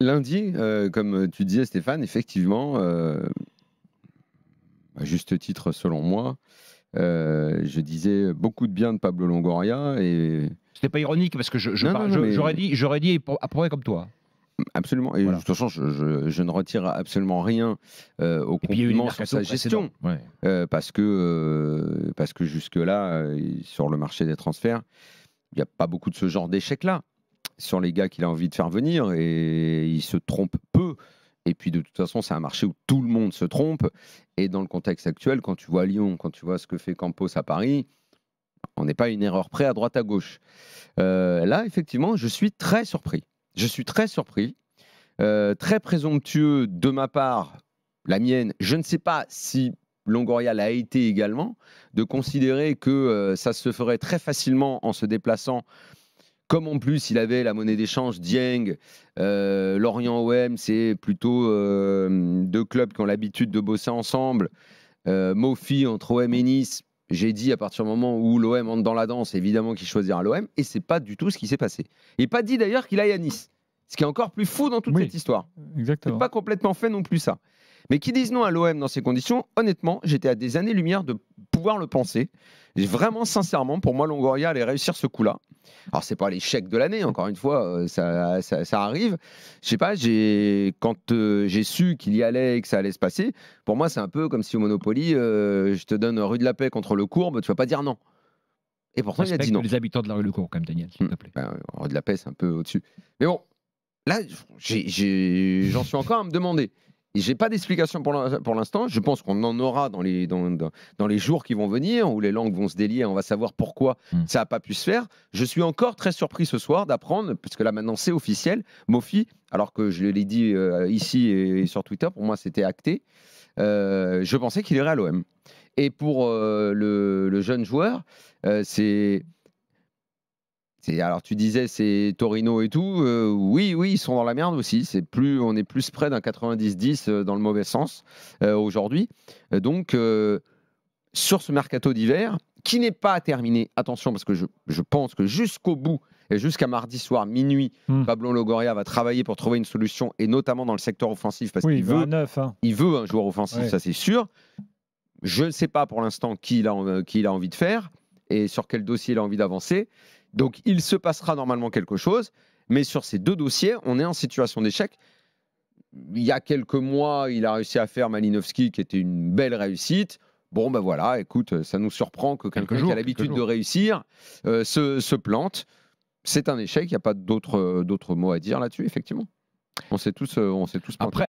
Lundi, euh, comme tu disais Stéphane, effectivement, euh, à juste titre selon moi, euh, je disais beaucoup de bien de Pablo Longoria et. C'était pas ironique parce que j'aurais dit, j'aurais dit à peu comme toi. Absolument. Et de toute façon, je, ne retire absolument rien au compliment sur sa gestion. parce que, parce que jusque-là, sur le marché des transferts, il n'y a pas beaucoup de ce genre d'échecs-là sur les gars qu'il a envie de faire venir et il se trompe peu. Et puis de toute façon, c'est un marché où tout le monde se trompe. Et dans le contexte actuel, quand tu vois Lyon, quand tu vois ce que fait Campos à Paris, on n'est pas une erreur près à droite à gauche. Euh, là, effectivement, je suis très surpris. Je suis très surpris, euh, très présomptueux de ma part, la mienne. Je ne sais pas si Longoria l'a été également, de considérer que euh, ça se ferait très facilement en se déplaçant comme en plus, il avait la monnaie d'échange Dieng, euh, Lorient OM, c'est plutôt euh, deux clubs qui ont l'habitude de bosser ensemble. Euh, Mofi entre OM et Nice, j'ai dit à partir du moment où l'OM entre dans la danse, évidemment qu'il choisira l'OM, et c'est pas du tout ce qui s'est passé. Et pas dit d'ailleurs qu'il aille à Nice, ce qui est encore plus fou dans toute cette histoire. Exactement. pas complètement fait non plus ça. Mais qui disent non à l'OM dans ces conditions, honnêtement, j'étais à des années-lumière de pouvoir le penser. Et vraiment, sincèrement, pour moi, Longoria allait réussir ce coup-là. Alors, c'est pas l'échec de l'année, encore une fois, euh, ça, ça, arrive. Je sais pas, quand euh, j'ai su qu'il y allait et que ça allait se passer, pour moi, c'est un peu comme si au Monopoly, euh, je te donne rue de la paix contre le cours, tu vas pas dire non. Et pourtant, il a dit non. les habitants de la rue Le Courbe, quand même, Daniel, s'il hmm. te plaît. Ben, rue de la paix, c'est un peu au-dessus. Mais bon, là, j'en suis encore à me demander. J'ai pas d'explication pour l'instant. Je pense qu'on en aura dans les, dans, les jours qui vont venir, où les langues vont se délier, on va savoir pourquoi hmm. ça n'a pas pu se faire. Je suis encore très surpris ce soir d'apprendre, puisque là maintenant c'est officiel, Mofi, alors que je l'ai dit euh, ici et, sur Twitter, pour moi c'était acté, euh, je pensais qu'il irait à l'OM. Et pour euh, le, le, jeune joueur, c'est alors tu disais c'est Torino et tout, euh, oui oui ils sont dans la merde aussi. C'est plus on est plus près d'un 90-10 euh, dans le mauvais sens euh, aujourd'hui. Donc sur ce mercato d'hiver qui n'est pas terminé, attention parce que je, pense que jusqu'au bout et jusqu'à mardi soir minuit, hmm. Pablo Logoria va travailler pour trouver une solution et notamment dans le secteur offensif parce qu'il veut, hein. il veut un joueur offensif, ça c'est sûr. Je ne sais pas pour l'instant qui il a envie de faire et sur quel dossier il a envie d'avancer. Donc il se passera normalement quelque chose, mais sur ces deux dossiers, on est en situation d'échec. Il y a quelques mois, il a réussi à faire Malinowski, qui était une belle réussite. Bon, ben voilà, écoute, ça nous surprend que quelqu'un qui a l'habitude de réussir euh, se, plante. C'est un échec, il n'y a pas d'autres mots à dire là-dessus, effectivement. On sait tous, euh, on sait tous plantés.